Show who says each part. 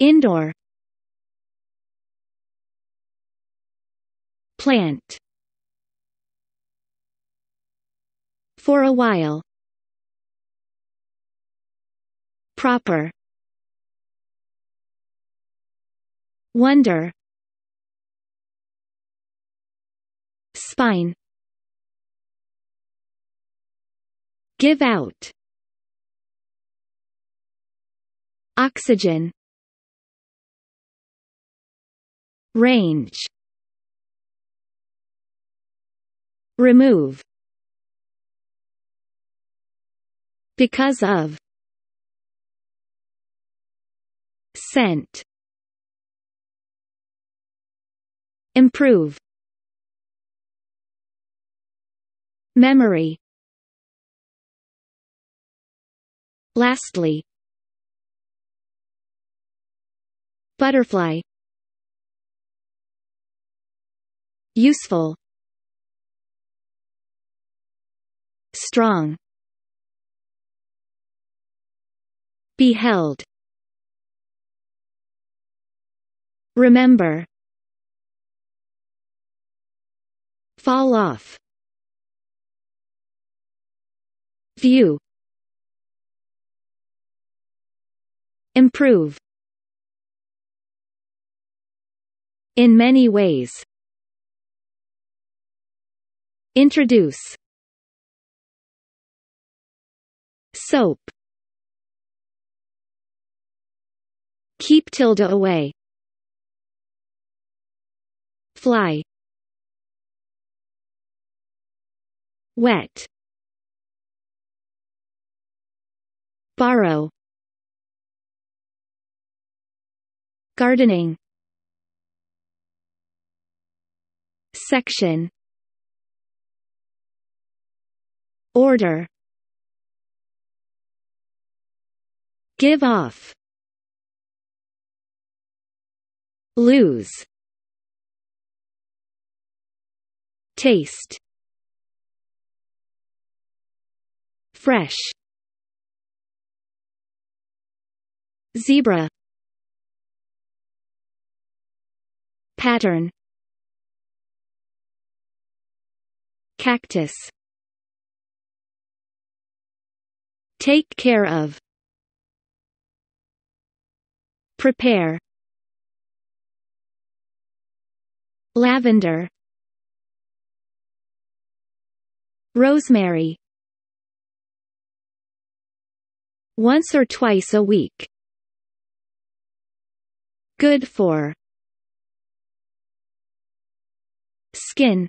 Speaker 1: Indoor Plant For a while Proper Wonder Spine Give out Oxygen Range Remove Because of Sent Improve Memory Lastly Butterfly Useful Strong Beheld Remember Fall off View Improve In many ways Introduce Soap Keep tilde away Fly Wet Borrow Gardening Section Order Give off Lose Taste Fresh Zebra Pattern Cactus Take care of Prepare Lavender Rosemary Once or twice a week Good for Skin